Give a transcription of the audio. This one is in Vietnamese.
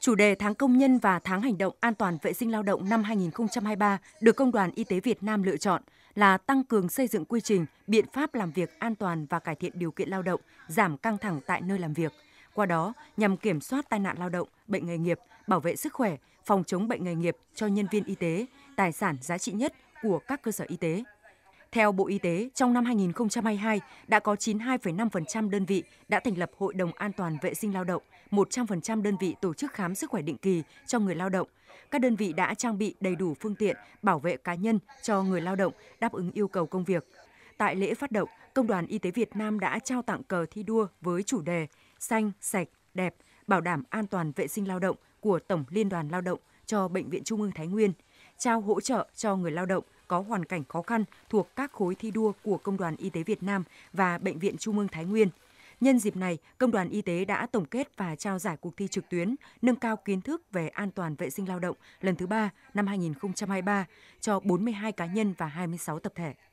Chủ đề Tháng Công nhân và Tháng Hành động An toàn vệ sinh lao động năm 2023 được Công đoàn Y tế Việt Nam lựa chọn là tăng cường xây dựng quy trình, biện pháp làm việc an toàn và cải thiện điều kiện lao động, giảm căng thẳng tại nơi làm việc. Qua đó, nhằm kiểm soát tai nạn lao động, bệnh nghề nghiệp, bảo vệ sức khỏe, phòng chống bệnh nghề nghiệp cho nhân viên y tế, tài sản giá trị nhất của các cơ sở y tế. Theo Bộ Y tế, trong năm 2022 đã có 92,5% đơn vị đã thành lập Hội đồng An toàn vệ sinh lao động, 100% đơn vị tổ chức khám sức khỏe định kỳ cho người lao động. Các đơn vị đã trang bị đầy đủ phương tiện bảo vệ cá nhân cho người lao động đáp ứng yêu cầu công việc. Tại lễ phát động, Công đoàn Y tế Việt Nam đã trao tặng cờ thi đua với chủ đề Xanh, sạch, đẹp, bảo đảm an toàn vệ sinh lao động của Tổng Liên đoàn Lao động cho Bệnh viện Trung ương Thái Nguyên, trao hỗ trợ cho người lao động có hoàn cảnh khó khăn thuộc các khối thi đua của Công đoàn Y tế Việt Nam và Bệnh viện Trung ương Thái Nguyên. Nhân dịp này, Công đoàn Y tế đã tổng kết và trao giải cuộc thi trực tuyến nâng cao kiến thức về an toàn vệ sinh lao động lần thứ ba năm 2023 cho 42 cá nhân và 26 tập thể.